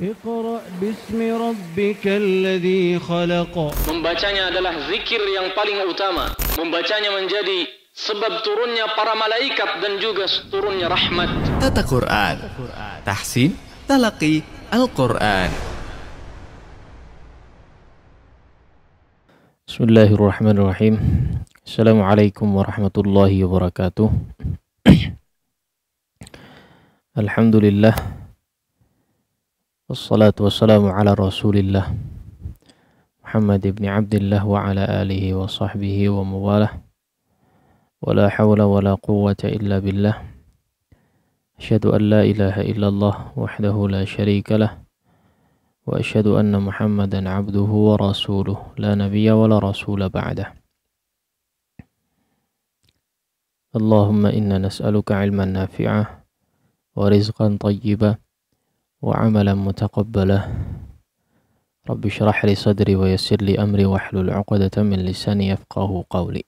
Iqra bismi rabbikal ladzi khalaq. Membacanya adalah zikir yang paling utama. Membacanya menjadi sebab turunnya para malaikat dan juga turunnya rahmat. Tata Quran. Tahsin, talaqi, Al-Quran. Bismillahirrahmanirrahim. Assalamualaikum warahmatullahi wabarakatuh. Alhamdulillah. والصلاة والسلام على رسول الله محمد بن عبد الله وعلى آله وصحبه ومواله ولا حول ولا قوة إلا بالله أشهد أن لا إله إلا الله وحده لا شريك له وأشهد أن محمدا عبده ورسوله لا نبي ولا رسول بعده اللهم إنا نسألك علما نافعا ورزقا طيبا وعملا متقبلا رب اشرح لي صدري ويسر لي أمري واحلل عقدة من لساني يفقه قولي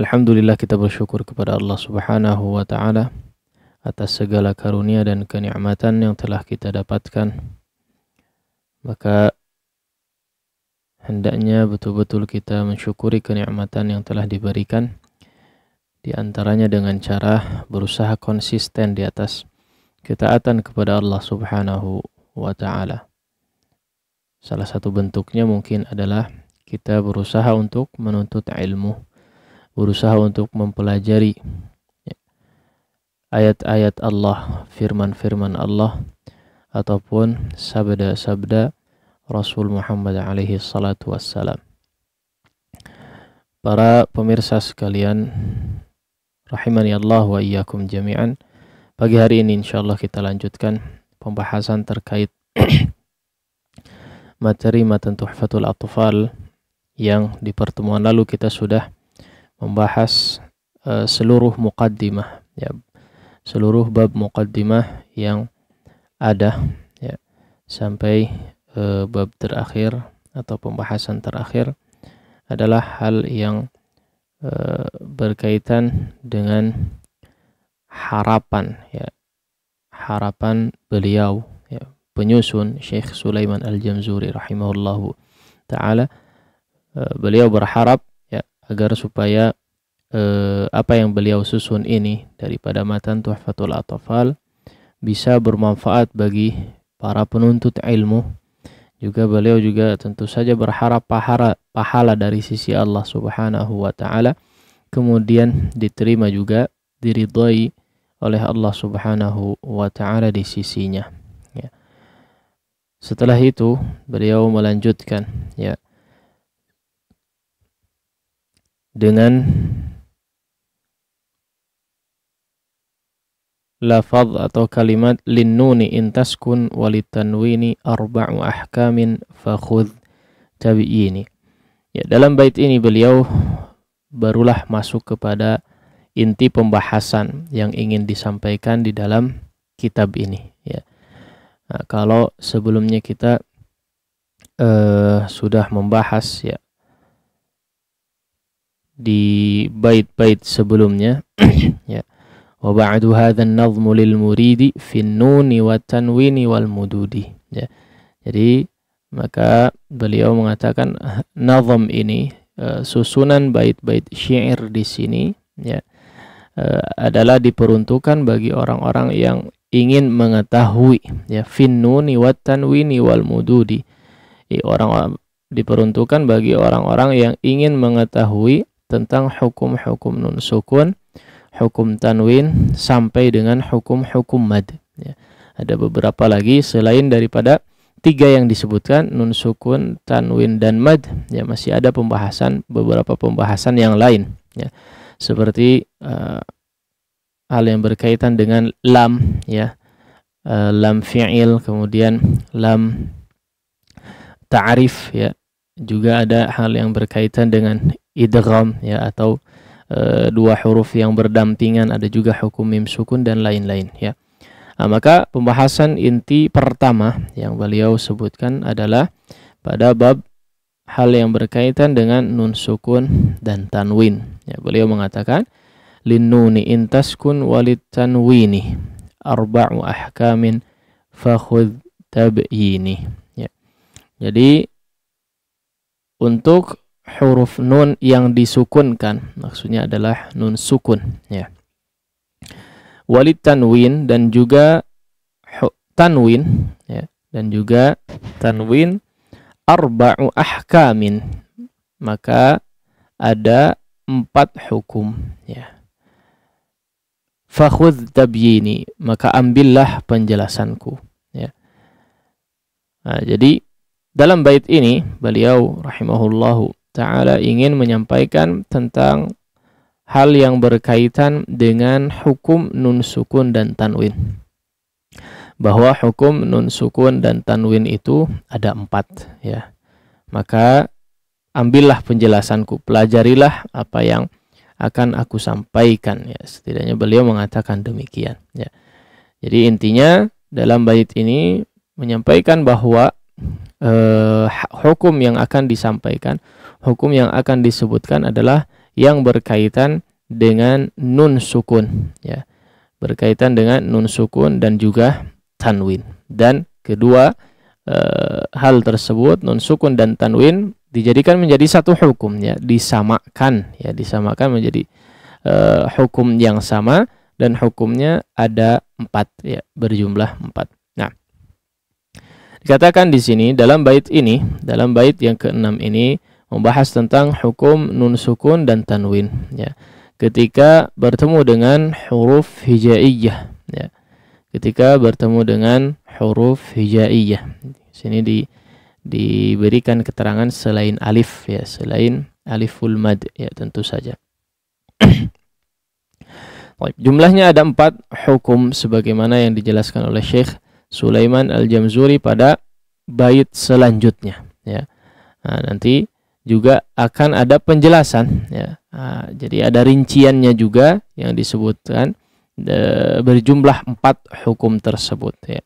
Alhamdulillah kita bersyukur kepada Allah Subhanahu wa taala atas segala karunia dan kenikmatan yang telah kita dapatkan. Maka hendaknya betul-betul kita mensyukuri kenikmatan yang telah diberikan di antaranya dengan cara berusaha konsisten di atas ketaatan kepada Allah Subhanahu wa taala. Salah satu bentuknya mungkin adalah kita berusaha untuk menuntut ilmu, berusaha untuk mempelajari ayat-ayat Allah, firman-firman Allah ataupun sabda-sabda Rasul Muhammad alaihi salatu wassalam. Para pemirsa sekalian, rahimani Allah wa iyyakum jami'an. Pagi hari ini insya Allah kita lanjutkan pembahasan terkait materi matan Tuhfatul Atfal yang di pertemuan lalu kita sudah membahas uh, seluruh muqaddimah ya seluruh bab muqaddimah yang ada ya sampai uh, bab terakhir atau pembahasan terakhir adalah hal yang Eh, berkaitan dengan harapan ya harapan beliau ya, penyusun Syekh Sulaiman Al-Jamzuri rahimahullahu taala eh, beliau berharap ya agar supaya eh, apa yang beliau susun ini daripada matan Tuhfatul Atfal bisa bermanfaat bagi para penuntut ilmu juga beliau juga tentu saja berharap pahala pahala dari sisi Allah Subhanahu wa taala. Kemudian diterima juga diridhai oleh Allah Subhanahu wa taala di sisinya. Ya. Setelah itu beliau melanjutkan ya dengan lafaz atau kalimat linnuni intaskun walitanwini arba'u ahkamin fakhudh tabi'ini. Ya, dalam bait ini beliau barulah masuk kepada inti pembahasan yang ingin disampaikan di dalam kitab ini ya. Nah, kalau sebelumnya kita uh, sudah membahas ya di bait-bait sebelumnya وبعد هذا النظم للمريد في النون والتنوين والمدود ya. jadi maka beliau mengatakan nazam ini eh, susunan bait-bait syair di sini ya eh, adalah diperuntukkan bagi orang-orang yang ingin mengetahui ya finnuni wat tanwini wal mududi orang-orang diperuntukkan bagi orang-orang yang ingin mengetahui tentang hukum-hukum nun sukun hukum tanwin sampai dengan hukum-hukum mad. Ya. Ada beberapa lagi selain daripada tiga yang disebutkan nun sukun, tanwin dan mad. Ya masih ada pembahasan beberapa pembahasan yang lain. Ya. Seperti uh, hal yang berkaitan dengan lam, ya uh, lam fiil, kemudian lam ta'rif, ya juga ada hal yang berkaitan dengan idgham ya atau Eh, dua huruf yang berdampingan, ada juga hukum mim sukun dan lain-lain ya. Nah, maka pembahasan inti pertama yang beliau sebutkan adalah pada bab hal yang berkaitan dengan nun sukun dan tanwin. Ya, beliau mengatakan linnuni intaskun walit tanwini arba'u ahkamin fakhudh tabyini. Ya. Jadi untuk huruf nun yang disukunkan. Maksudnya adalah nun sukun. Ya. Walid tanwin dan juga tanwin. Ya. Dan juga tanwin arba'u ahkamin. Maka ada empat hukum. Ya. fakhud tabyini. Maka ambillah penjelasanku. Ya. Nah, jadi dalam bait ini beliau rahimahullahu Ta'ala ingin menyampaikan tentang hal yang berkaitan dengan hukum nun sukun dan tanwin. Bahwa hukum nun sukun dan tanwin itu ada empat. ya. Maka ambillah penjelasanku, pelajarilah apa yang akan aku sampaikan. ya. Setidaknya beliau mengatakan demikian. Ya. Jadi intinya dalam bait ini menyampaikan bahwa eh, hukum yang akan disampaikan hukum yang akan disebutkan adalah yang berkaitan dengan nun sukun ya berkaitan dengan nun sukun dan juga tanwin dan kedua e, hal tersebut nun sukun dan tanwin dijadikan menjadi satu hukum ya disamakan ya disamakan menjadi e, hukum yang sama dan hukumnya ada empat ya berjumlah empat nah dikatakan di sini dalam bait ini dalam bait yang keenam ini membahas tentang hukum nun sukun dan tanwin ya ketika bertemu dengan huruf hijaiyah ya ketika bertemu dengan huruf hijaiyah sini di diberikan keterangan selain alif ya selain aliful mad ya tentu saja jumlahnya ada empat hukum sebagaimana yang dijelaskan oleh Syekh Sulaiman Al-Jamzuri pada bait selanjutnya ya. Nah, nanti juga akan ada penjelasan ya. Nah, jadi ada rinciannya juga yang disebutkan de, berjumlah empat hukum tersebut ya.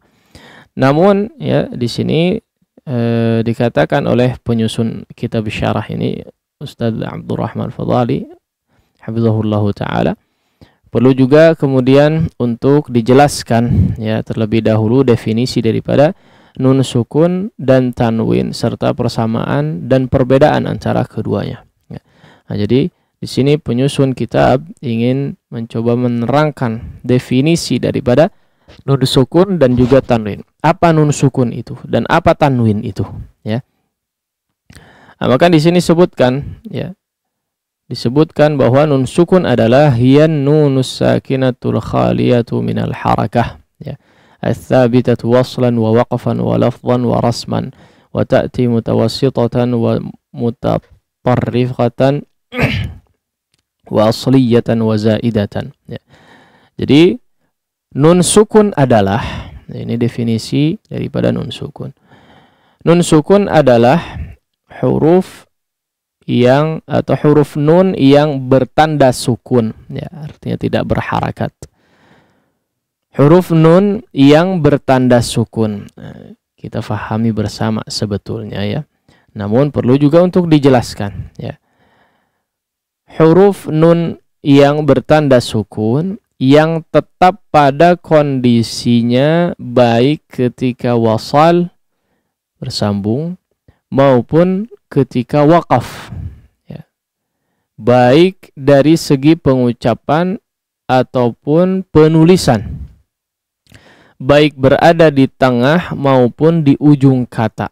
Namun ya di sini e, dikatakan oleh penyusun kitab syarah ini Ustaz Abdurrahman Fadali Habibullah taala perlu juga kemudian untuk dijelaskan ya terlebih dahulu definisi daripada nun sukun dan tanwin serta persamaan dan perbedaan antara keduanya. Ya. Nah, jadi di sini penyusun kitab ingin mencoba menerangkan definisi daripada nun sukun dan juga tanwin. Apa nun sukun itu dan apa tanwin itu, ya. Nah, maka di sini sebutkan ya disebutkan bahwa nun sukun adalah hian nunus sakinatul khaliyatu minal harakah ya الثابتة وصلا ووقفا ولفظا ورسما وتأتي متوسطة ومتطرفة وأصلية وزائدة jadi nun sukun adalah ini definisi daripada nun sukun nun sukun adalah huruf yang atau huruf nun yang bertanda sukun ya artinya tidak berharakat huruf nun yang bertanda sukun. Nah, kita fahami bersama sebetulnya ya. Namun perlu juga untuk dijelaskan ya. Huruf nun yang bertanda sukun yang tetap pada kondisinya baik ketika wasal bersambung maupun ketika wakaf ya. baik dari segi pengucapan ataupun penulisan baik berada di tengah maupun di ujung kata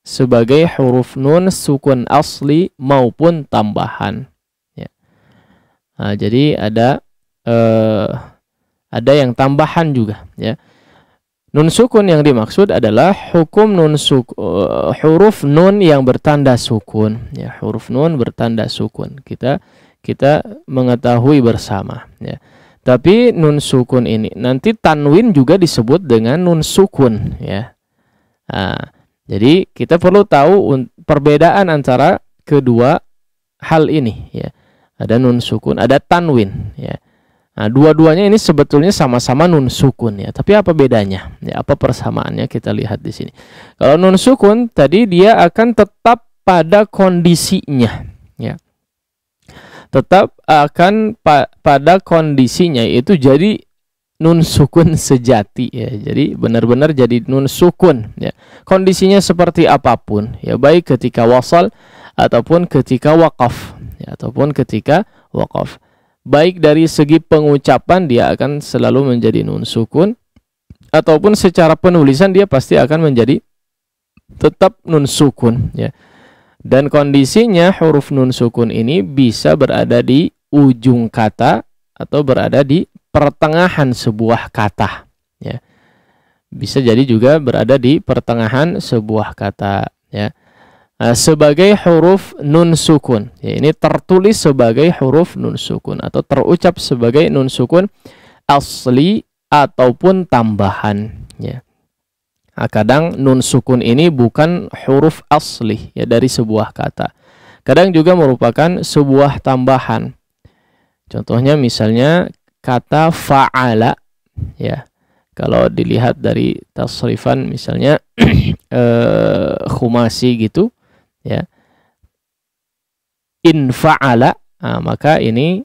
sebagai huruf nun sukun asli maupun tambahan ya. nah, jadi ada eh, ada yang tambahan juga ya nun sukun yang dimaksud adalah hukum nun suk uh, huruf nun yang bertanda sukun ya huruf nun bertanda sukun kita kita mengetahui bersama ya tapi nun sukun ini nanti tanwin juga disebut dengan nun sukun ya. Nah, jadi kita perlu tahu perbedaan antara kedua hal ini ya. Ada nun sukun, ada tanwin ya. Nah, dua-duanya ini sebetulnya sama-sama nun sukun ya, tapi apa bedanya? Ya, apa persamaannya kita lihat di sini. Kalau nun sukun tadi dia akan tetap pada kondisinya ya tetap akan pa pada kondisinya itu jadi nun sukun sejati ya. Jadi benar-benar jadi nun sukun ya. Kondisinya seperti apapun ya baik ketika wasal ataupun ketika wakaf ya, ataupun ketika wakaf. Baik dari segi pengucapan dia akan selalu menjadi nun sukun ataupun secara penulisan dia pasti akan menjadi tetap nun sukun ya. Dan kondisinya huruf nun sukun ini bisa berada di ujung kata atau berada di pertengahan sebuah kata. Ya. Bisa jadi juga berada di pertengahan sebuah kata. Ya. Nah, sebagai huruf nun sukun. Ya, ini tertulis sebagai huruf nun sukun atau terucap sebagai nun sukun asli ataupun tambahan. Ya. Nah, kadang nun sukun ini bukan huruf asli ya dari sebuah kata. Kadang juga merupakan sebuah tambahan. Contohnya misalnya kata fa'ala ya. Kalau dilihat dari tasrifan misalnya eh khumasi gitu ya. In fa'ala nah, maka ini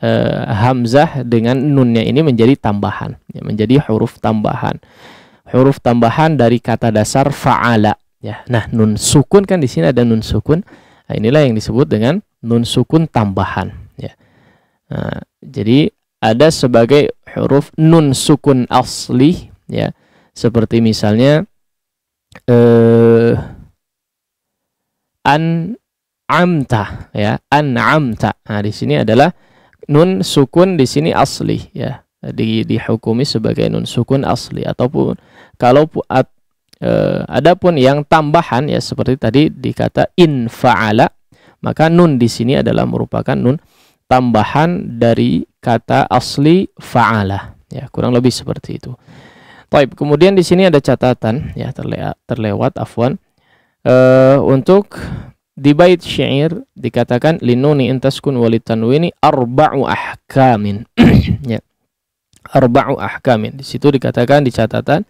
eh, hamzah dengan nunnya ini menjadi tambahan ya, menjadi huruf tambahan huruf tambahan dari kata dasar fa'ala ya. Nah, nun sukun kan di sini ada nun sukun. Nah, inilah yang disebut dengan nun sukun tambahan ya. Nah, jadi ada sebagai huruf nun sukun asli ya. Seperti misalnya eh an amta ya, an amta. Nah, di sini adalah nun sukun di sini asli ya di, dihukumi sebagai nun sukun asli ataupun kalau at, e, adapun yang tambahan ya seperti tadi dikata in faala maka nun di sini adalah merupakan nun tambahan dari kata asli faala ya kurang lebih seperti itu. Taib. Kemudian di sini ada catatan ya terle terlewat afwan e, untuk di bait syair dikatakan linuni intaskun walitanwini arba'u ahkamin ya arba'u ahkamin. Di situ dikatakan di catatan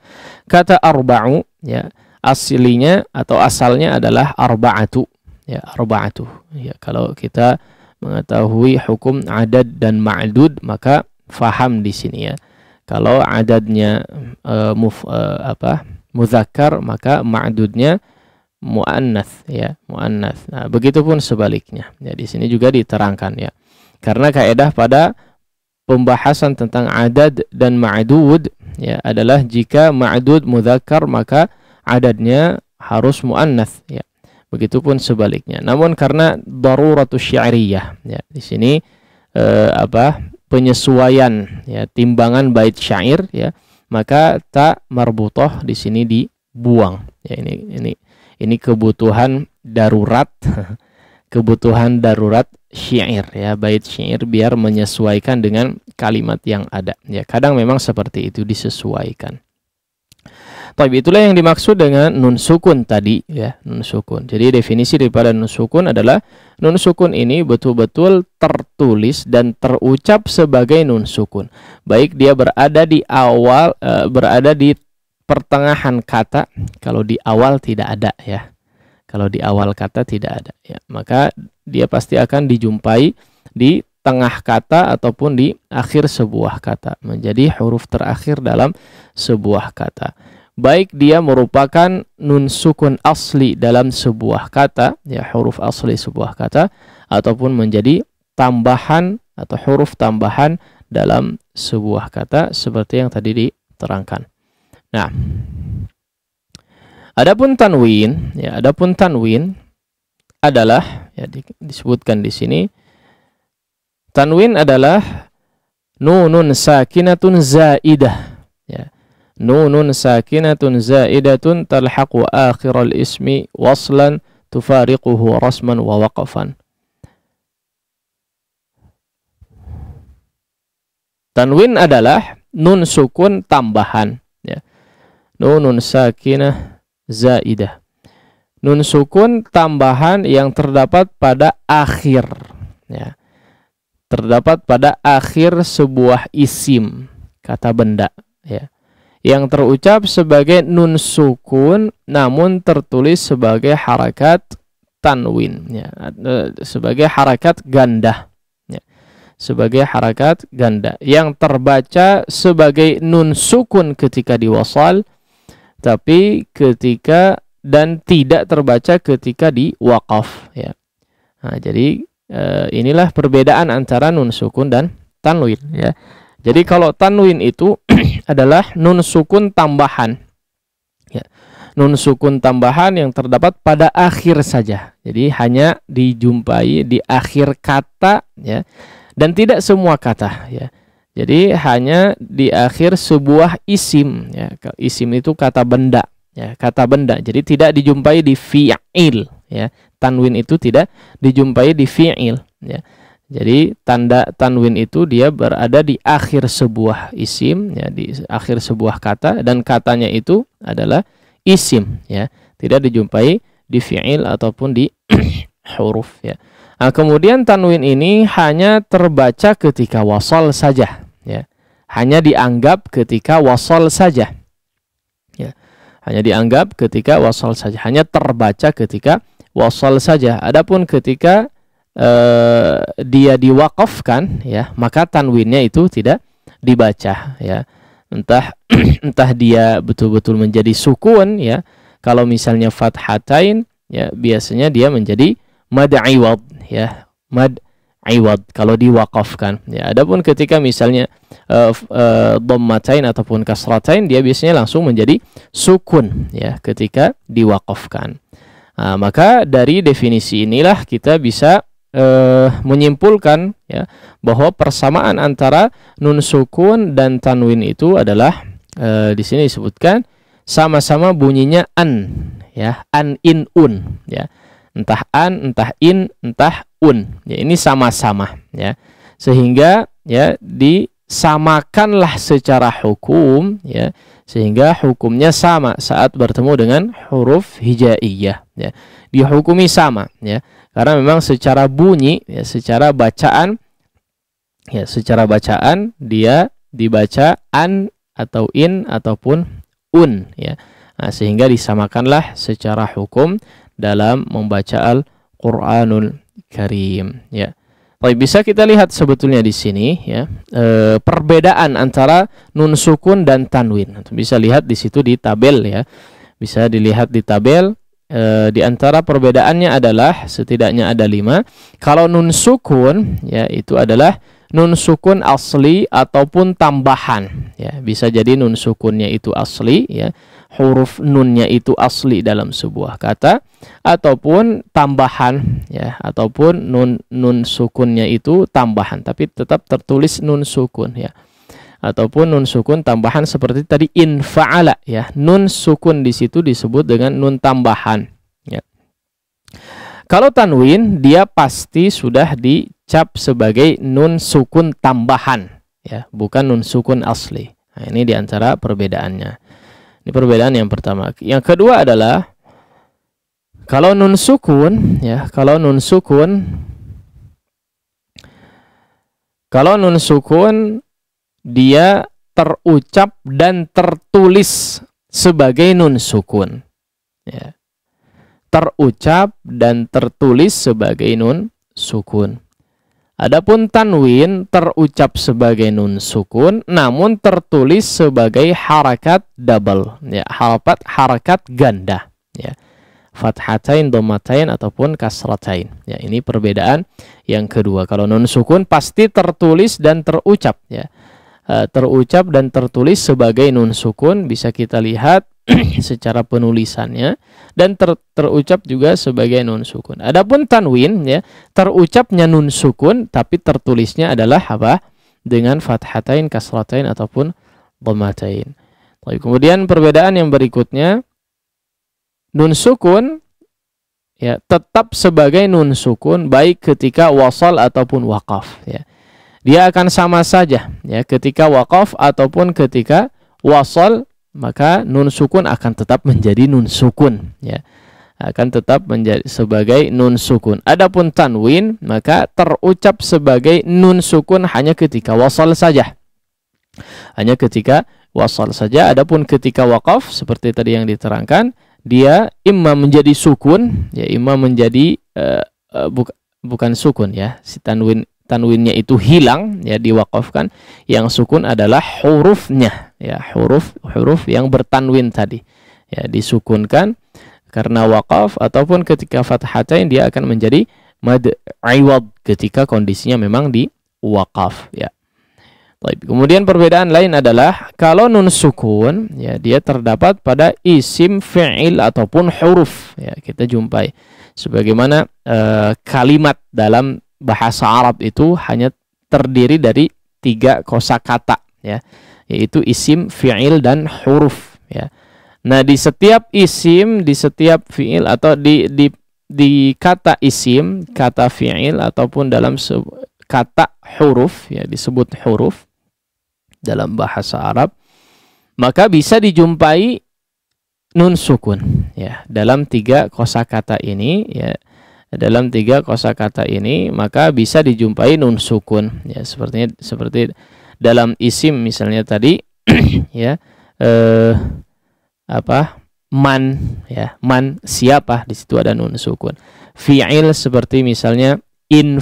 kata arba'u ya aslinya atau asalnya adalah arba'atu ya arba'atu. Ya kalau kita mengetahui hukum adad dan ma'dud maka faham di sini ya. Kalau adadnya uh, muf, uh, apa muzakkar maka ma'dudnya muannas ya, muannas. Nah, begitu pun sebaliknya. Ya di sini juga diterangkan ya. Karena kaidah pada pembahasan tentang adad dan ma'dud ya adalah jika ma'dud mudzakkar maka adadnya harus muannas ya. Begitupun sebaliknya. Namun karena daruratu syairiyah ya di sini eh, apa penyesuaian ya timbangan bait syair ya maka tak marbutoh di sini dibuang ya ini ini ini kebutuhan darurat kebutuhan darurat syair ya bait syair biar menyesuaikan dengan kalimat yang ada ya kadang memang seperti itu disesuaikan Tapi itulah yang dimaksud dengan nun sukun tadi ya nun sukun jadi definisi daripada nun sukun adalah nun sukun ini betul-betul tertulis dan terucap sebagai nun sukun baik dia berada di awal eh, berada di pertengahan kata kalau di awal tidak ada ya kalau di awal kata tidak ada, ya, maka dia pasti akan dijumpai di tengah kata ataupun di akhir sebuah kata menjadi huruf terakhir dalam sebuah kata baik dia merupakan nun sukun asli dalam sebuah kata ya huruf asli sebuah kata ataupun menjadi tambahan atau huruf tambahan dalam sebuah kata seperti yang tadi diterangkan nah Adapun tanwin, ya, adapun tanwin adalah ya disebutkan di sini tanwin adalah nunun sakinatun zaidah, ya. Nunun sakinatun zaidatun talhaqu akhiral ismi waslan tufariquhu rasman wa waqafan. Tanwin adalah nun sukun tambahan. Ya. Nunun sakinah zaidah. Nun sukun tambahan yang terdapat pada akhir ya. Terdapat pada akhir sebuah isim kata benda ya. Yang terucap sebagai nun sukun namun tertulis sebagai harakat tanwin ya. E, sebagai harakat ganda ya. sebagai harakat ganda yang terbaca sebagai nun sukun ketika diwasal tapi ketika dan tidak terbaca ketika di wakaf ya. Nah, jadi e, inilah perbedaan antara nun sukun dan tanwin ya. Jadi kalau tanwin itu adalah nun sukun tambahan. Ya. Nun sukun tambahan yang terdapat pada akhir saja. Jadi hanya dijumpai di akhir kata ya dan tidak semua kata ya. Jadi hanya di akhir sebuah isim ya. Isim itu kata benda ya, kata benda. Jadi tidak dijumpai di fi'il ya. Tanwin itu tidak dijumpai di fi'il ya. Jadi tanda tanwin itu dia berada di akhir sebuah isim ya, di akhir sebuah kata dan katanya itu adalah isim ya. Tidak dijumpai di fi'il ataupun di huruf ya. Nah, kemudian tanwin ini hanya terbaca ketika wasol saja, ya. Hanya dianggap ketika wasol saja. Ya. Hanya dianggap ketika wasol saja, hanya terbaca ketika wasol saja. Adapun ketika eh, dia diwakafkan, ya, maka tanwinnya itu tidak dibaca, ya. Entah entah dia betul-betul menjadi sukun, ya. Kalau misalnya fathatain, ya biasanya dia menjadi mad'iwad ya mad iwad kalau diwakafkan ya adapun ketika misalnya uh, uh, ataupun kasratain dia biasanya langsung menjadi sukun ya ketika diwakafkan nah, maka dari definisi inilah kita bisa uh, menyimpulkan ya bahwa persamaan antara nun sukun dan tanwin itu adalah uh, di sini disebutkan sama-sama bunyinya an ya an in un ya entah an, entah in, entah un. Ya, ini sama-sama ya. Sehingga ya disamakanlah secara hukum ya sehingga hukumnya sama saat bertemu dengan huruf hijaiyah ya. Dihukumi sama ya. Karena memang secara bunyi ya, secara bacaan ya, secara bacaan dia dibaca an atau in ataupun un ya. Nah, sehingga disamakanlah secara hukum dalam membaca Al-Qur'anul Karim ya. tapi bisa kita lihat sebetulnya di sini ya e, perbedaan antara nun sukun dan tanwin. Bisa lihat di situ di tabel ya. Bisa dilihat di tabel e, di antara perbedaannya adalah setidaknya ada lima. Kalau nun sukun ya itu adalah nun sukun asli ataupun tambahan ya bisa jadi nun sukunnya itu asli ya huruf nunnya itu asli dalam sebuah kata ataupun tambahan ya ataupun nun nun sukunnya itu tambahan tapi tetap tertulis nun sukun ya ataupun nun sukun tambahan seperti tadi infaala ya nun sukun di situ disebut dengan nun tambahan ya kalau tanwin dia pasti sudah dicap sebagai nun sukun tambahan ya, bukan nun sukun asli. Nah, ini diantara perbedaannya. Ini perbedaan yang pertama. Yang kedua adalah kalau nun sukun ya, kalau nun sukun kalau nun sukun dia terucap dan tertulis sebagai nun sukun. Ya terucap dan tertulis sebagai nun sukun. Adapun tanwin terucap sebagai nun sukun namun tertulis sebagai harakat double ya harakat harakat ganda ya fathatain domatain ataupun kasratain ya ini perbedaan yang kedua kalau nun sukun pasti tertulis dan terucap ya eh, terucap dan tertulis sebagai nun sukun bisa kita lihat secara penulisannya dan ter, terucap juga sebagai nun sukun. Adapun tanwin ya, terucapnya nun sukun tapi tertulisnya adalah apa? dengan fathatain, kasratain ataupun dhammatain. kemudian perbedaan yang berikutnya nun sukun ya tetap sebagai nun sukun baik ketika wasal ataupun wakaf ya dia akan sama saja ya ketika wakaf ataupun ketika wasal maka nun sukun akan tetap menjadi nun sukun ya akan tetap menjadi sebagai nun sukun. Adapun tanwin maka terucap sebagai nun sukun hanya ketika wasal saja. Hanya ketika wasal saja. Adapun ketika wakaf seperti tadi yang diterangkan, dia imam menjadi sukun, ya imma menjadi uh, eh, uh, eh, buka, bukan sukun ya. Si tanwin tanwinnya itu hilang ya diwakafkan yang sukun adalah hurufnya ya huruf huruf yang bertanwin tadi ya disukunkan karena wakaf ataupun ketika fathatain dia akan menjadi mad iwad ketika kondisinya memang di wakaf ya Baik. Kemudian perbedaan lain adalah kalau nun sukun ya dia terdapat pada isim fi'il ataupun huruf ya kita jumpai sebagaimana uh, kalimat dalam bahasa Arab itu hanya terdiri dari tiga kosakata ya yaitu isim fiil dan huruf ya nah di setiap isim di setiap fiil atau di di di kata isim kata fiil ataupun dalam kata huruf ya disebut huruf dalam bahasa Arab maka bisa dijumpai nun sukun ya dalam tiga kosakata ini ya dalam tiga kosakata ini maka bisa dijumpai nun sukun ya sepertinya seperti dalam isim misalnya tadi ya eh, apa man ya man siapa di situ ada nun sukun fi'il seperti misalnya in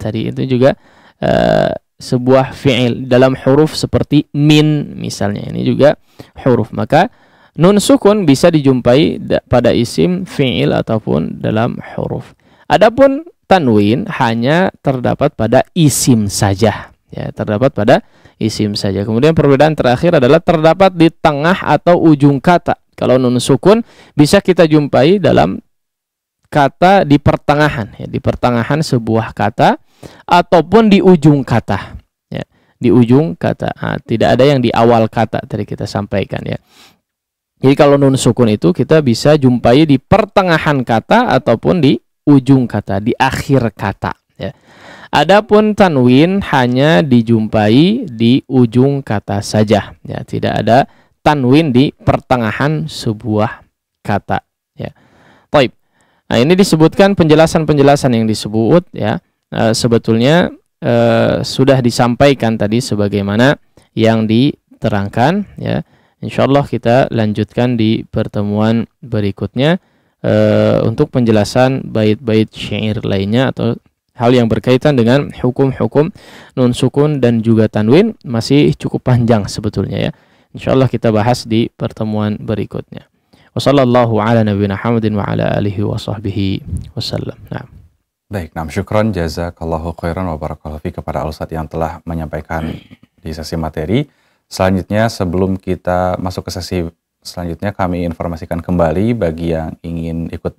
tadi itu juga eh, sebuah fi'il dalam huruf seperti min misalnya ini juga huruf maka Nun sukun bisa dijumpai pada isim, fi'il ataupun dalam huruf. Adapun tanwin hanya terdapat pada isim saja. Ya, terdapat pada isim saja. Kemudian perbedaan terakhir adalah terdapat di tengah atau ujung kata. Kalau nun sukun bisa kita jumpai dalam kata di pertengahan, ya, di pertengahan sebuah kata ataupun di ujung kata. Ya, di ujung kata. Nah, tidak ada yang di awal kata tadi kita sampaikan ya. Jadi kalau nun sukun itu kita bisa jumpai di pertengahan kata ataupun di ujung kata, di akhir kata. Ya. Adapun tanwin hanya dijumpai di ujung kata saja. Ya, tidak ada tanwin di pertengahan sebuah kata. Ya. Taib. Nah ini disebutkan penjelasan-penjelasan yang disebut ya. E, sebetulnya e, sudah disampaikan tadi sebagaimana yang diterangkan ya insyaallah kita lanjutkan di pertemuan berikutnya e, untuk penjelasan bait-bait syair lainnya atau hal yang berkaitan dengan hukum-hukum nun sukun dan juga tanwin masih cukup panjang sebetulnya ya. Insyaallah kita bahas di pertemuan berikutnya. Wassallallahu ala nabiyina Muhammadin wa ala alihi wa sahbihi wasallam. Nah. Baik, nam syukran jazakallahu khairan wa barakallahu kepada al yang telah menyampaikan di sesi materi. Selanjutnya sebelum kita masuk ke sesi selanjutnya kami informasikan kembali bagi yang ingin ikut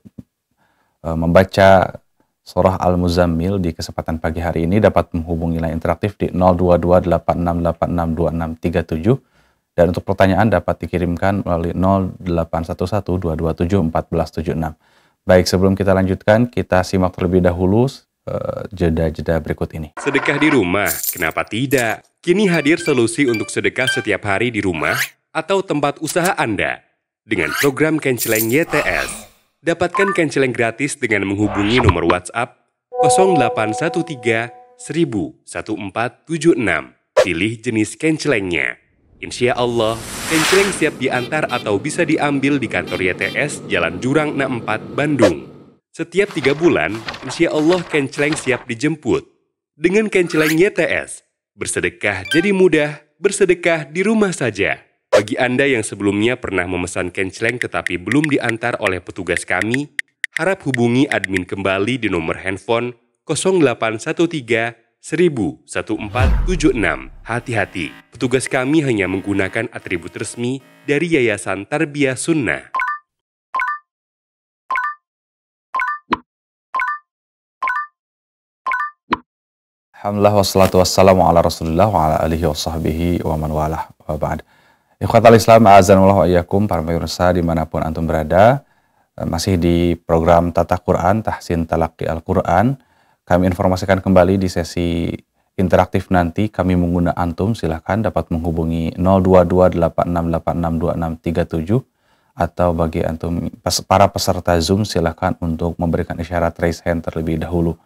e, membaca surah Al-Muzammil di kesempatan pagi hari ini dapat menghubungi line interaktif di 02286862637 dan untuk pertanyaan dapat dikirimkan melalui 081122741476. Baik, sebelum kita lanjutkan, kita simak terlebih dahulu eh, jeda-jeda e, berikut ini. Sedekah di rumah, kenapa tidak? Kini hadir solusi untuk sedekah setiap hari di rumah atau tempat usaha Anda dengan program canceling YTS. Dapatkan canceling gratis dengan menghubungi nomor WhatsApp 0813 Pilih jenis cancelingnya. Insya Allah, canceling siap diantar atau bisa diambil di kantor YTS Jalan Jurang 64, Bandung. Setiap tiga bulan, insya Allah canceling siap dijemput. Dengan canceling YTS, Bersedekah jadi mudah, bersedekah di rumah saja. Bagi Anda yang sebelumnya pernah memesan kenceleng tetapi belum diantar oleh petugas kami, harap hubungi admin kembali di nomor handphone 0813 Hati-hati, petugas kami hanya menggunakan atribut resmi dari Yayasan Tarbiyah Sunnah. Alhamdulillah wassalatu wassalamu ala rasulullah wa ala alihi wa sahbihi wa man walah wa ba'd. al Islam, azanullah wa iyyakum, para pemirsa dimanapun antum berada, eh, masih di program Tata Quran, Tahsin Talaki Al-Quran. Kami informasikan kembali di sesi interaktif nanti, kami mengguna antum, silahkan dapat menghubungi 02286862637 atau bagi antum para peserta Zoom silahkan untuk memberikan isyarat raise hand terlebih dahulu.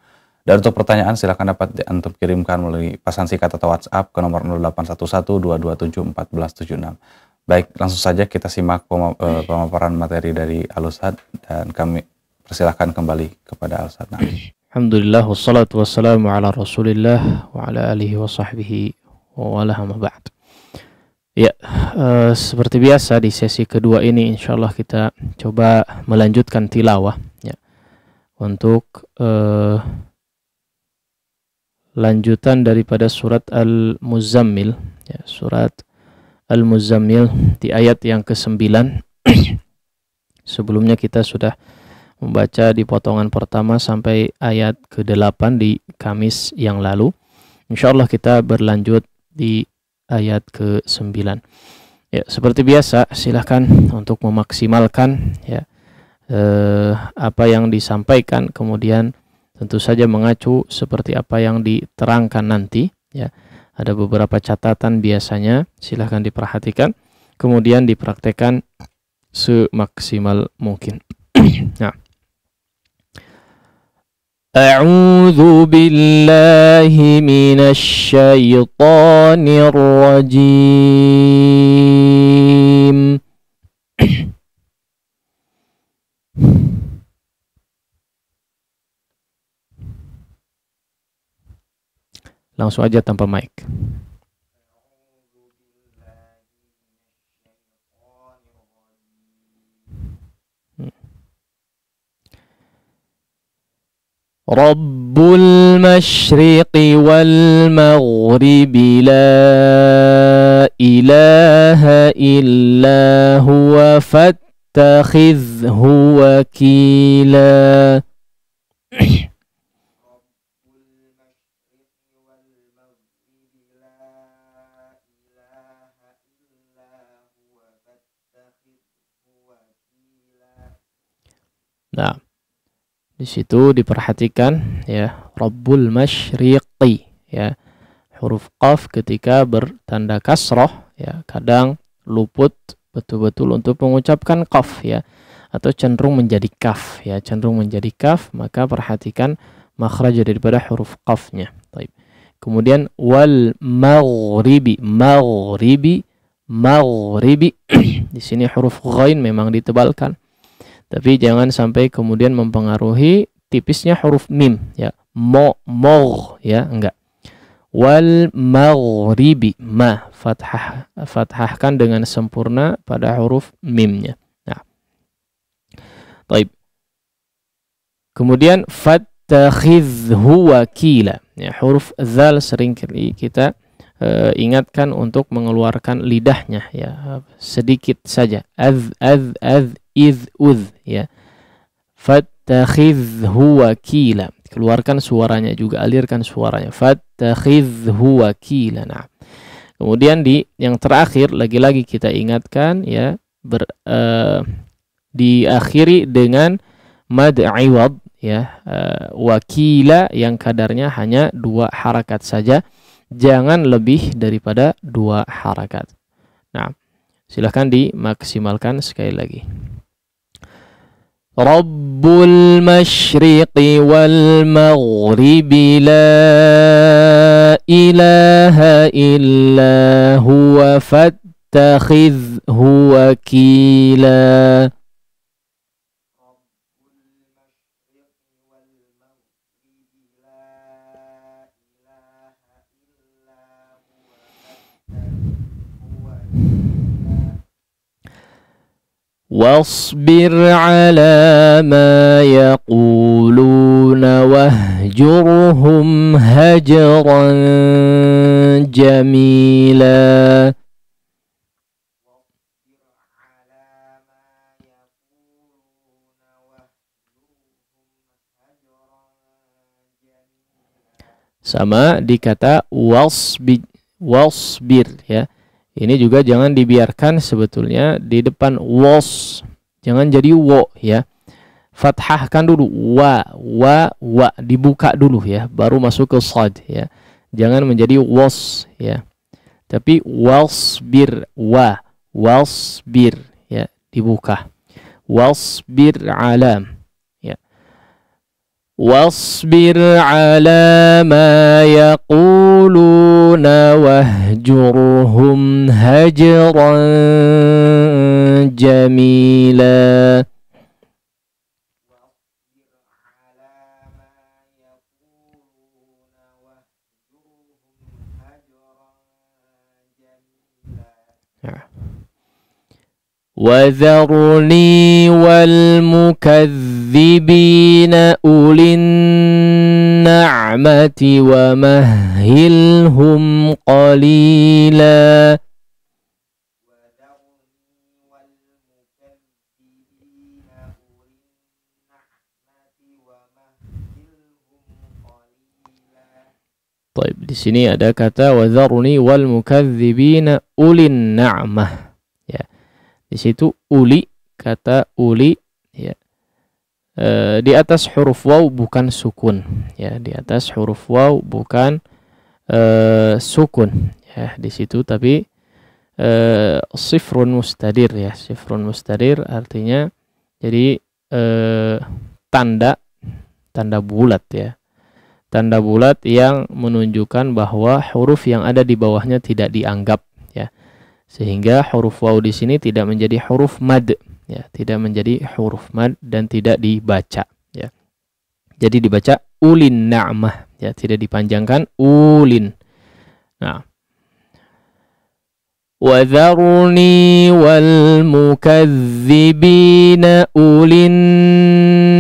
Dan untuk pertanyaan silahkan dapat untuk kirimkan melalui pesan singkat atau WhatsApp ke nomor 0811-227-1476. Baik, langsung saja kita simak eh, pemaparan materi dari Alusad dan kami persilahkan kembali kepada Alusad. Nah. Alhamdulillah wassalatu wassalamu ala rasulillah wa ala alihi wa sahbihi wa hama ba'd. Ya, uh, seperti biasa di sesi kedua ini insya Allah kita coba melanjutkan tilawah ya, untuk uh, lanjutan daripada surat Al-Muzammil ya, surat Al-Muzammil di ayat yang ke-9 sebelumnya kita sudah membaca di potongan pertama sampai ayat ke-8 di Kamis yang lalu insyaallah kita berlanjut di ayat ke-9 ya seperti biasa silahkan untuk memaksimalkan ya eh, apa yang disampaikan kemudian tentu saja mengacu seperti apa yang diterangkan nanti ya ada beberapa catatan biasanya silahkan diperhatikan kemudian dipraktekkan semaksimal mungkin nah أعوذ بالله من الشيطان الرجيم Langsung aja tanpa mic. رب المشرق والمغرب لا إله إلا هو فاتخذه وكيلا Nah, di situ diperhatikan ya Rabbul Masyriqi ya. Huruf qaf ketika bertanda kasroh ya kadang luput betul-betul untuk mengucapkan qaf ya atau cenderung menjadi kaf ya cenderung menjadi kaf maka perhatikan makhraj daripada huruf qafnya. Baik. Kemudian wal maghribi maghribi maghribi di sini huruf ghain memang ditebalkan tapi jangan sampai kemudian mempengaruhi tipisnya huruf mim ya. Mo, mog, ya, enggak. Wal maghribi ma fathah fathahkan dengan sempurna pada huruf mimnya. Nah. Baik. Kemudian fattakhidhu wakila. Ya, huruf zal sering kita uh, ingatkan untuk mengeluarkan lidahnya ya sedikit saja az az az idh udh ya huwa kila keluarkan suaranya juga alirkan suaranya huwa kila nah kemudian di yang terakhir lagi-lagi kita ingatkan ya ber, uh, diakhiri dengan mad iwad ya uh, wakila yang kadarnya hanya dua harakat saja jangan lebih daripada dua harakat nah silahkan dimaksimalkan sekali lagi رب المشرق والمغرب لا إله إلا هو فاتخذه وكيلا واصبر على ما يقولون واهجرهم هجرا جميلا sama dikata wasbi, wasbir ya ini juga jangan dibiarkan sebetulnya di depan was. Jangan jadi wo ya. Fathahkan dulu wa, wa, wa dibuka dulu ya, baru masuk ke sad ya. Jangan menjadi was ya. Tapi wasbir wa, wasbir ya, dibuka. Wasbir alam واصبر على ما يقولون واهجرهم هجرا جميلا وذرني والمكذبين أولي النعمة ومهلهم قليلا طيب di sini ada kata wadharni wal mukadzibina ulin na'mah Di situ uli kata uli ya. E, di atas huruf waw bukan sukun ya, di atas huruf waw bukan e, sukun ya di situ tapi e, sifrun mustadir ya. Sifrun mustadir artinya jadi e, tanda tanda bulat ya. Tanda bulat yang menunjukkan bahwa huruf yang ada di bawahnya tidak dianggap sehingga huruf waw di sini tidak menjadi huruf mad ya tidak menjadi huruf mad dan tidak dibaca ya jadi dibaca ulin na'mah ya tidak dipanjangkan ulin nah وذرني ulin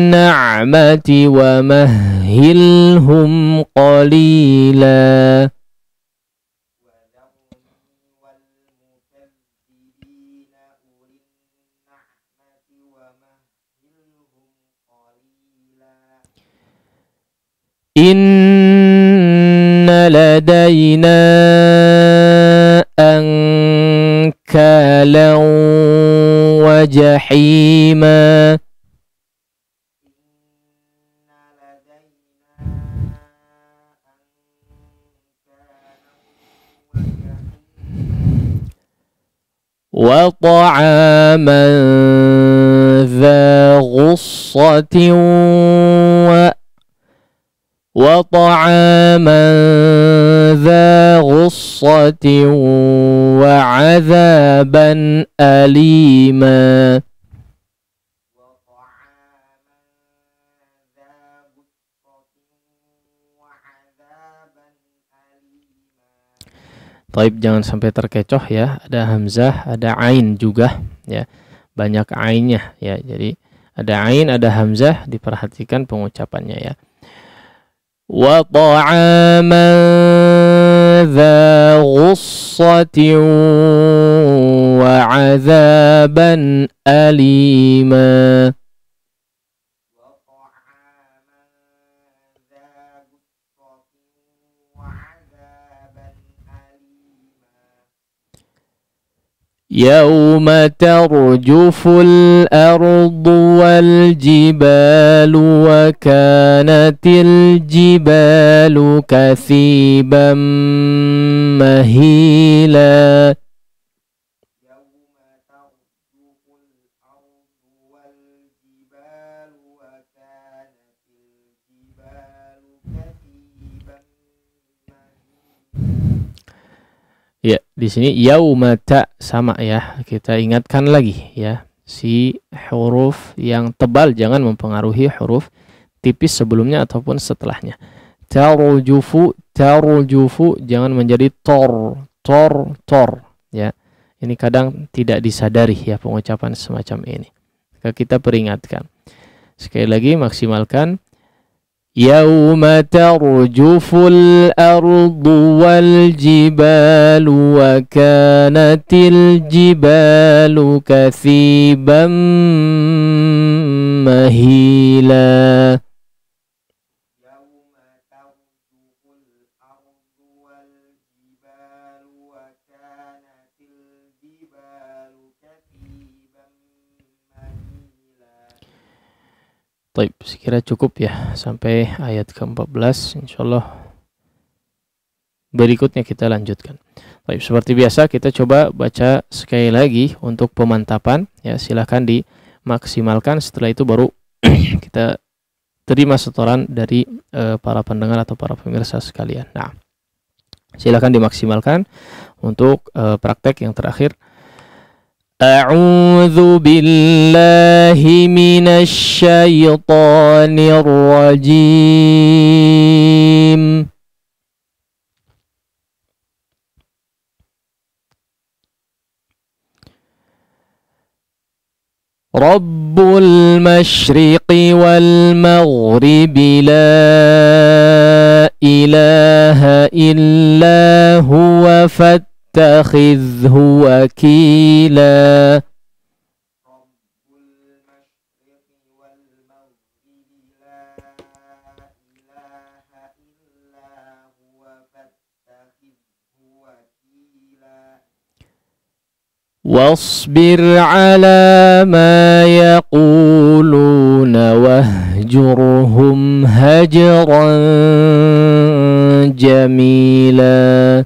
أولي wa mahilhum قليلا لدينا أنكالا وجحيما وطعاما ذا غصة وطعاما ذا غصة وعذابا أليما Taib jangan sampai terkecoh ya. Ada hamzah, ada ain juga ya. Banyak ainnya ya. Jadi ada ain, ada hamzah diperhatikan pengucapannya ya. وطعاما ذا غصة وعذابا أليما يوم ترجف الأرض والجبال وكانت الجبال كثيبا مهيلا Di sini yaumata sama ya. Kita ingatkan lagi ya. Si huruf yang tebal jangan mempengaruhi huruf tipis sebelumnya ataupun setelahnya. Tarujufu, tarujufu jangan menjadi tor, tor, tor ya. Ini kadang tidak disadari ya pengucapan semacam ini. Maka kita peringatkan. Sekali lagi maksimalkan يوم ترجف الأرض والجبال وكانت الجبال كثيبا مهيلا Taib, sekira cukup ya sampai ayat ke-14 insyaallah berikutnya kita lanjutkan. Baik, seperti biasa kita coba baca sekali lagi untuk pemantapan ya silahkan dimaksimalkan setelah itu baru kita terima setoran dari e, para pendengar atau para pemirsa sekalian. Nah, silahkan dimaksimalkan untuk e, praktek yang terakhir أعوذ بالله من الشيطان الرجيم رب المشرق والمغرب لا إله إلا هو فت يتخذه وكيلا واصبر على ما يقولون واهجرهم هجرا جميلا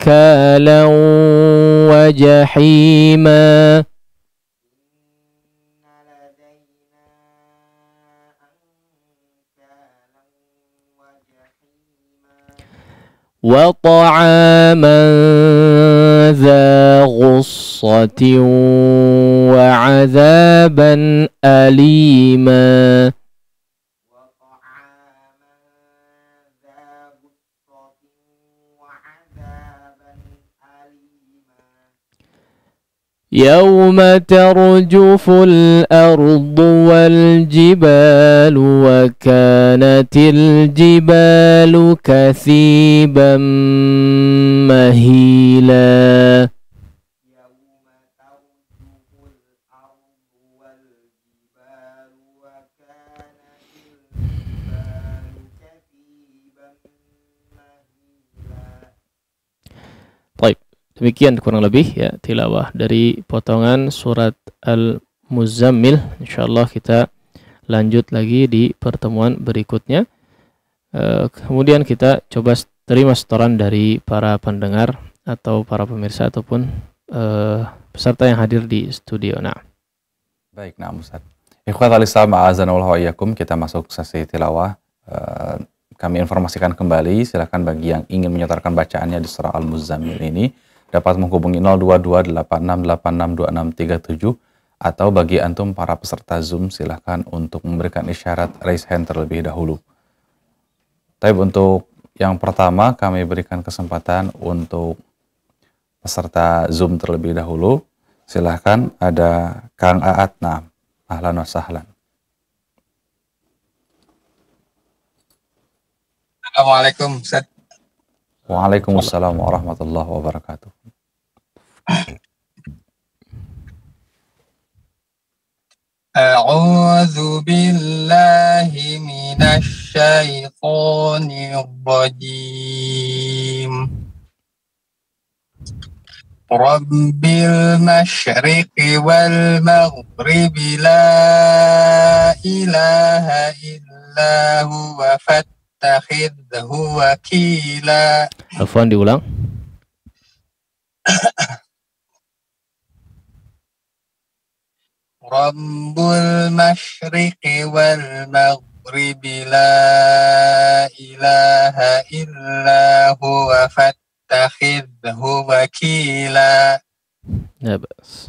نكالا وجحيما وطعاما ذا غصة وعذابا أليماً يوم ترجف الأرض والجبال وكانت الجبال كثيبا مهيلا Demikian kurang lebih ya tilawah dari potongan surat Al-Muzammil. Insyaallah kita lanjut lagi di pertemuan berikutnya. Eh, kemudian kita coba terima setoran dari para pendengar atau para pemirsa ataupun eh, peserta yang hadir di studio. Nah. Baik, nah Ustaz. Ikhwat al-Islam a'azanullahu kita masuk sesi tilawah. Eh, kami informasikan kembali, silakan bagi yang ingin menyetorkan bacaannya di surah al muzzammil ini dapat menghubungi 02286862637 atau bagi antum para peserta Zoom silahkan untuk memberikan isyarat raise hand terlebih dahulu. Tapi untuk yang pertama kami berikan kesempatan untuk peserta Zoom terlebih dahulu. Silahkan ada Kang Aat Naam. Ahlan wa sahlan. Assalamualaikum Ustaz. وعليكم السلام ورحمة الله وبركاته أعوذ بالله من الشيطان الرجيم رب المشرق والمغرب لا إله إلا هو فتح وكيلا Afwan diulang رب المشرق والمغرب لا إله إلا هو فاتخذه وكيلا لا بأس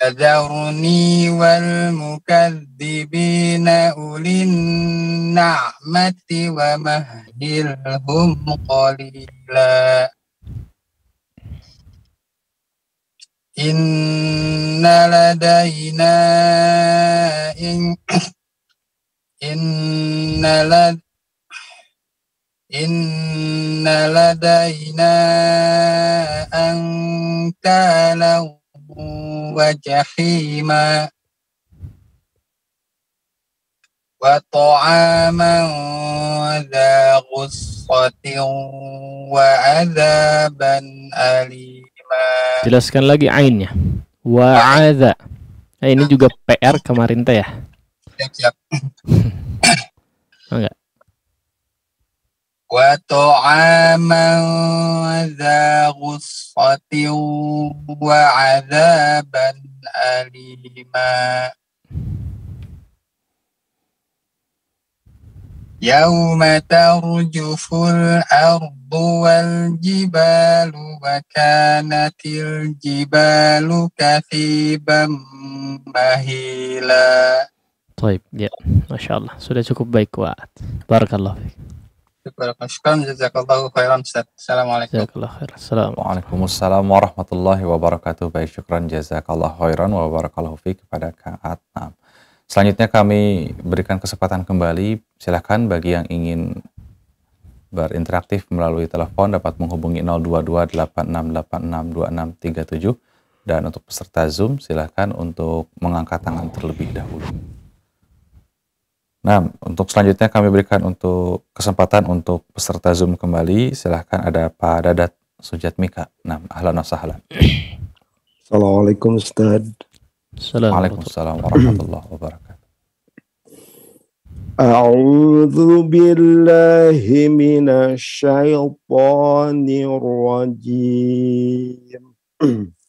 فذرني والمكذبين أولي النعمة ومهلهم قليلا إن لدينا إن إن لد إن لدينا أنكالا وجحيما وطعاما ذا غصة وعذابا أليما Jelaskan lagi ainnya. Wa'adha. Nah, ini juga PR kemarin teh ya. Siap, siap. Enggak. وطعاما ذا غصة وعذابا أليما يوم ترجف الأرض والجبال وكانت الجبال كثيبا مهيلا طيب يا ما شاء الله sudah cukup baik Wa'at. Barakallahu fiik jazakallahu khairan Assalamualaikum. Assalamualaikum. warahmatullahi wabarakatuh. Baik syukran jazakallahu khairan wa barakallahu fi kepada Kang Atnam. Selanjutnya kami berikan kesempatan kembali. Silahkan bagi yang ingin berinteraktif melalui telepon dapat menghubungi 022 dan untuk peserta Zoom silahkan untuk mengangkat tangan terlebih dahulu. Nah, untuk selanjutnya kami berikan untuk kesempatan untuk peserta Zoom kembali. Silahkan ada Pak Dadat Sujat Mika. Nah, ahlan wa sahlan. Assalamualaikum Ustaz. Waalaikumsalam warahmatullahi wabarakatuh. A'udzu billahi minasy syaithanir rajim.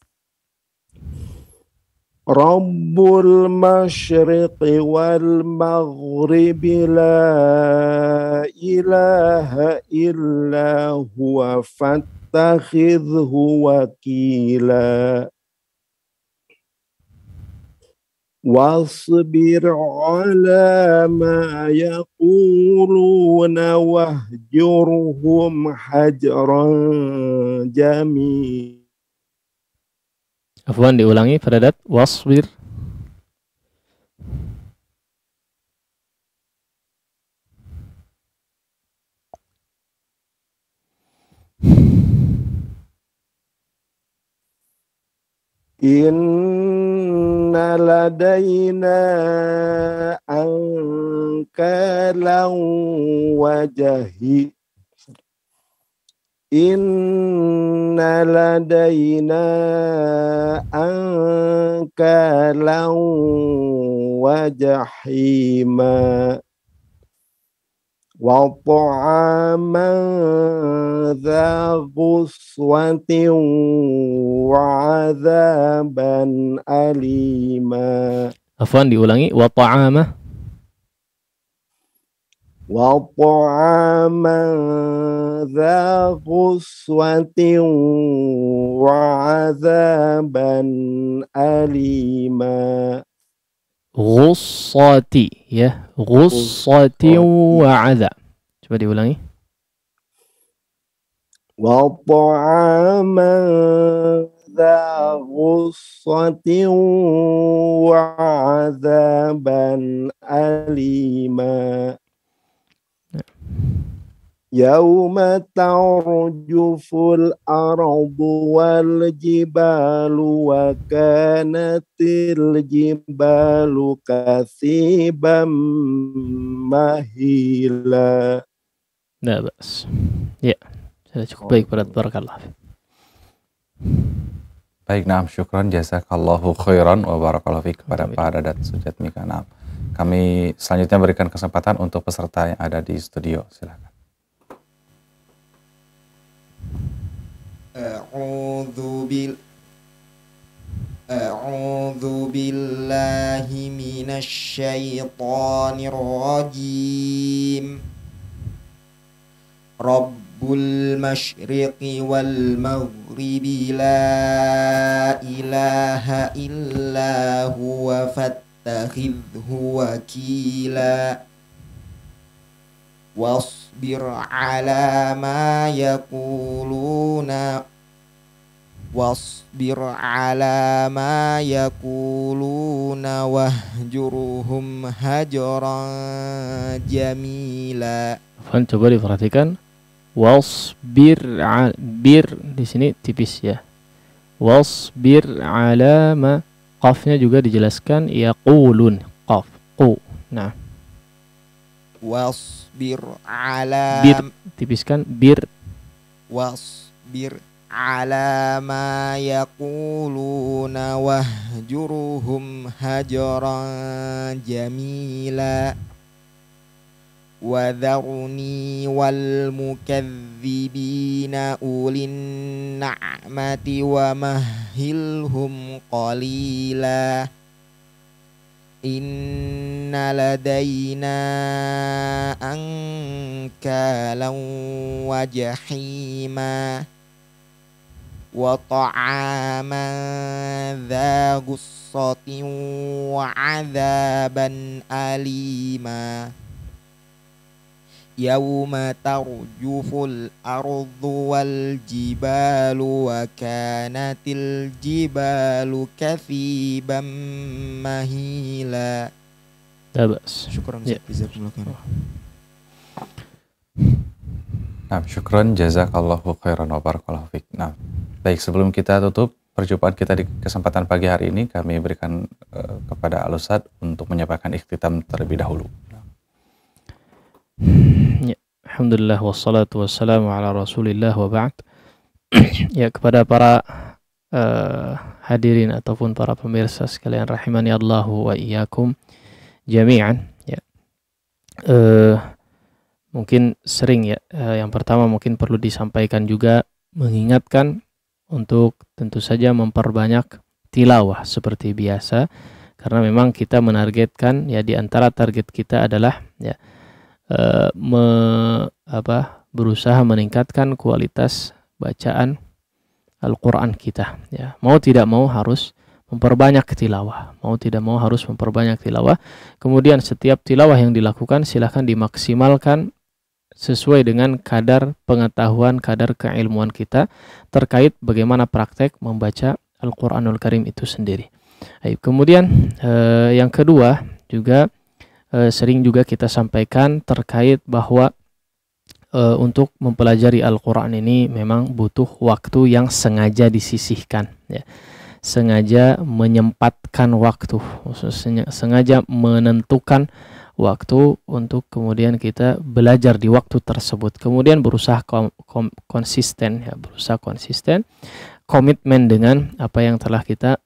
رب المشرق والمغرب لا إله إلا هو فاتخذه وكيلا واصبر على ما يقولون واهجرهم حجرا جميلا Afwan diulangi pada dat Wasbir Inna ladayna angkalan wajahi Inna ladaina angkalan wa jahima wa ta'aman dha ghuswatin wa azaban alima Afwan diulangi wa ta'amah وطعاما ذا غصوة وعذابا أليما غصتي يا غصتي وعذاب دي diulangi وطعاما ذا غصة وعذابا أليما يوم ترجف الأرض والجبال وكانت الجبال كثيبا مهيلا لا بأس ya sudah cukup baik pada oh. barakallah baik naam syukron jazakallahu khairan wa barakallahu fiik kepada Pak Dadat Sujat Mika naam kami selanjutnya berikan kesempatan untuk peserta yang ada di studio silakan أعوذ بال أعوذ بالله من الشيطان الرجيم رب المشرق والمغرب لا إله إلا هو فاتخذه وكيلاً Wasbir على ما يقولون واصبر على wahjuruhum hajaran jamila. Fan coba diperhatikan wasbir al, bir di sini tipis ya. Wasbir ala ma qafnya juga dijelaskan yaqulun qaf qu. Nah wasbir ala bir tipiskan bir wasbir ala ma yaquluna wahjuruhum hajaran jamila وذرني والمكذبين أولي النعمة ومهلهم قليلاً إن لدينا أنكالا وجحيما وطعاما ذا غصة وعذابا أليما يوم ترجف الأرض والجبال وكانت الجبال كثيبا مهيلا لا شكرا جزاكم الله خيرا Nah, syukron jazakallah khairan wa barakallahu fiik. Nah, baik sebelum kita tutup perjumpaan kita di kesempatan pagi hari ini kami berikan uh, kepada Alusat untuk menyampaikan ikhtitam terlebih dahulu. Ya, Alhamdulillah wassalatu wassalamu ala rasulillah wa ba'd. ya kepada para uh, hadirin ataupun para pemirsa sekalian rahimani Allahu wa iyyakum jami'an ya. Uh, mungkin sering ya uh, yang pertama mungkin perlu disampaikan juga mengingatkan untuk tentu saja memperbanyak tilawah seperti biasa karena memang kita menargetkan ya di antara target kita adalah ya Eh, me, apa, berusaha meningkatkan kualitas bacaan Al-Quran kita. Ya. Mau tidak mau harus memperbanyak tilawah. Mau tidak mau harus memperbanyak tilawah. Kemudian setiap tilawah yang dilakukan silahkan dimaksimalkan sesuai dengan kadar pengetahuan, kadar keilmuan kita terkait bagaimana praktek membaca Al-Quranul Karim itu sendiri. Kemudian eh, yang kedua juga e, sering juga kita sampaikan terkait bahwa e, untuk mempelajari Al-Qur'an ini memang butuh waktu yang sengaja disisihkan ya. Sengaja menyempatkan waktu, sengaja menentukan waktu untuk kemudian kita belajar di waktu tersebut. Kemudian berusaha konsisten ya, berusaha konsisten komitmen dengan apa yang telah kita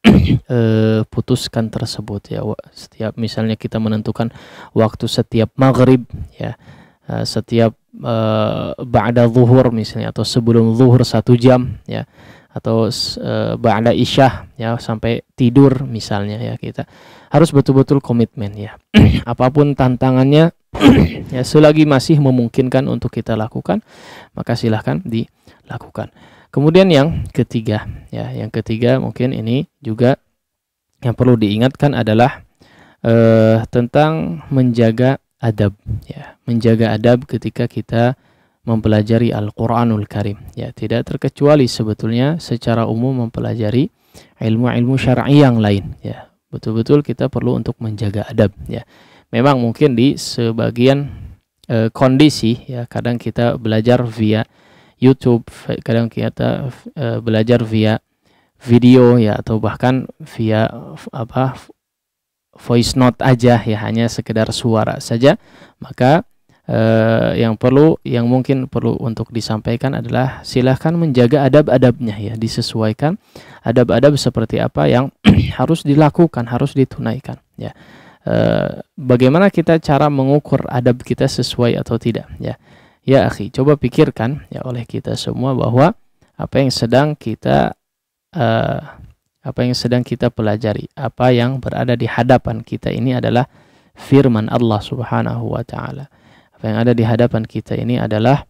uh, putuskan tersebut ya setiap misalnya kita menentukan waktu setiap maghrib ya eh, setiap uh, ba'da zuhur misalnya atau sebelum zuhur satu jam ya atau eh, ba'da isyah ya sampai tidur misalnya ya kita harus betul-betul komitmen ya apapun tantangannya ya selagi masih memungkinkan untuk kita lakukan maka silahkan dilakukan Kemudian yang ketiga, ya, yang ketiga mungkin ini juga yang perlu diingatkan adalah eh, tentang menjaga adab, ya, menjaga adab ketika kita mempelajari Al-Qur'anul Karim, ya, tidak terkecuali sebetulnya secara umum mempelajari ilmu-ilmu syar'i yang lain, ya. Betul-betul kita perlu untuk menjaga adab, ya. Memang mungkin di sebagian eh, kondisi ya kadang kita belajar via YouTube, kadang kita uh, belajar via video ya atau bahkan via apa voice note aja ya hanya sekedar suara saja maka eh, yang perlu yang mungkin perlu untuk disampaikan adalah silahkan menjaga adab-adabnya ya disesuaikan adab-adab seperti apa yang harus dilakukan harus ditunaikan ya eh, bagaimana kita cara mengukur adab kita sesuai atau tidak ya Ya akhi, coba pikirkan ya oleh kita semua bahwa apa yang sedang kita uh, apa yang sedang kita pelajari, apa yang berada di hadapan kita ini adalah firman Allah Subhanahu wa taala. Apa yang ada di hadapan kita ini adalah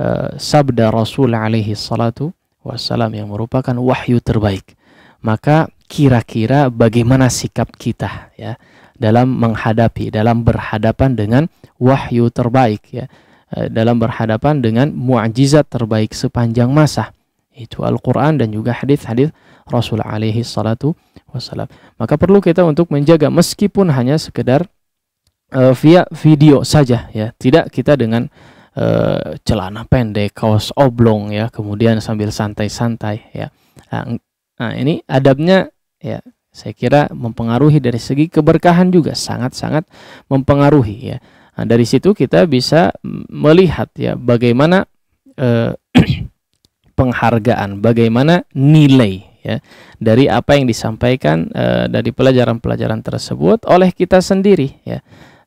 uh, sabda Rasul alaihi salatu wasalam yang merupakan wahyu terbaik. Maka kira-kira bagaimana sikap kita ya dalam menghadapi, dalam berhadapan dengan wahyu terbaik ya. Eh, dalam berhadapan dengan mukjizat terbaik sepanjang masa itu Al-Quran dan juga hadis-hadis Rasul alaihi salatu wasalam. Maka perlu kita untuk menjaga meskipun hanya sekedar uh, via video saja ya, tidak kita dengan uh, celana pendek, kaos oblong ya, kemudian sambil santai-santai ya. Nah, nah, ini adabnya ya saya kira mempengaruhi dari segi keberkahan juga sangat-sangat mempengaruhi ya. Nah, dari situ kita bisa melihat ya bagaimana eh, penghargaan, bagaimana nilai ya dari apa yang disampaikan eh, dari pelajaran-pelajaran tersebut oleh kita sendiri ya.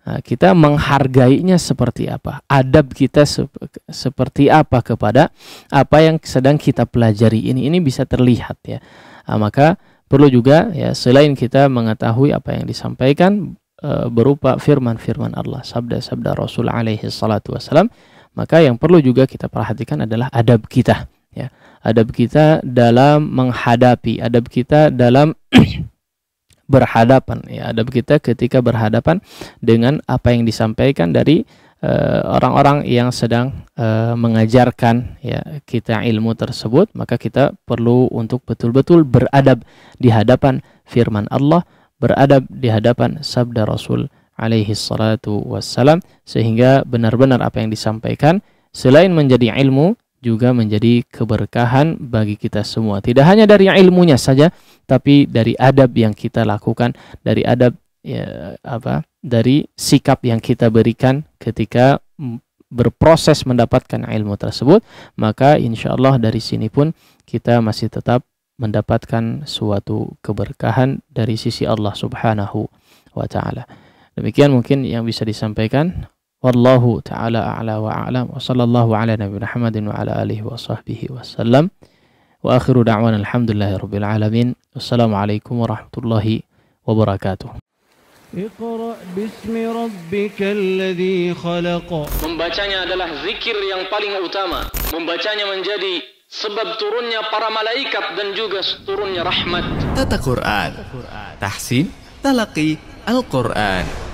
Nah, kita menghargainya seperti apa, adab kita se seperti apa kepada apa yang sedang kita pelajari ini, ini bisa terlihat ya. Nah, maka perlu juga ya selain kita mengetahui apa yang disampaikan Eh, berupa firman-firman Allah, sabda-sabda Rasul alaihi salatu wasalam, maka yang perlu juga kita perhatikan adalah adab kita, ya. Adab kita dalam menghadapi, adab kita dalam berhadapan, ya. Adab kita ketika berhadapan dengan apa yang disampaikan dari eh, orang-orang uh, yang sedang uh, mengajarkan ya kita ilmu tersebut maka kita perlu untuk betul-betul beradab di hadapan firman Allah beradab di hadapan sabda Rasul alaihi salatu wassalam sehingga benar-benar apa yang disampaikan selain menjadi ilmu juga menjadi keberkahan bagi kita semua. Tidak hanya dari ilmunya saja, tapi dari adab yang kita lakukan, dari adab ya, apa? dari sikap yang kita berikan ketika berproses mendapatkan ilmu tersebut, maka insya Allah dari sini pun kita masih tetap mendapatkan suatu keberkahan dari sisi Allah Subhanahu wa taala. Demikian mungkin yang bisa disampaikan. Wallahu taala a'la wa a'lam wa sallallahu ala nabi Muhammadin wa ala alihi wa sahbihi wasallam. Wa akhiru da'wana alhamdulillahirabbil alamin. Wassalamualaikum warahmatullahi wabarakatuh. Membacanya adalah zikir yang paling utama. Membacanya menjadi sebab turunnya para malaikat dan juga turunnya rahmat. Tata Quran, Tahsin, Talaki, Al-Quran.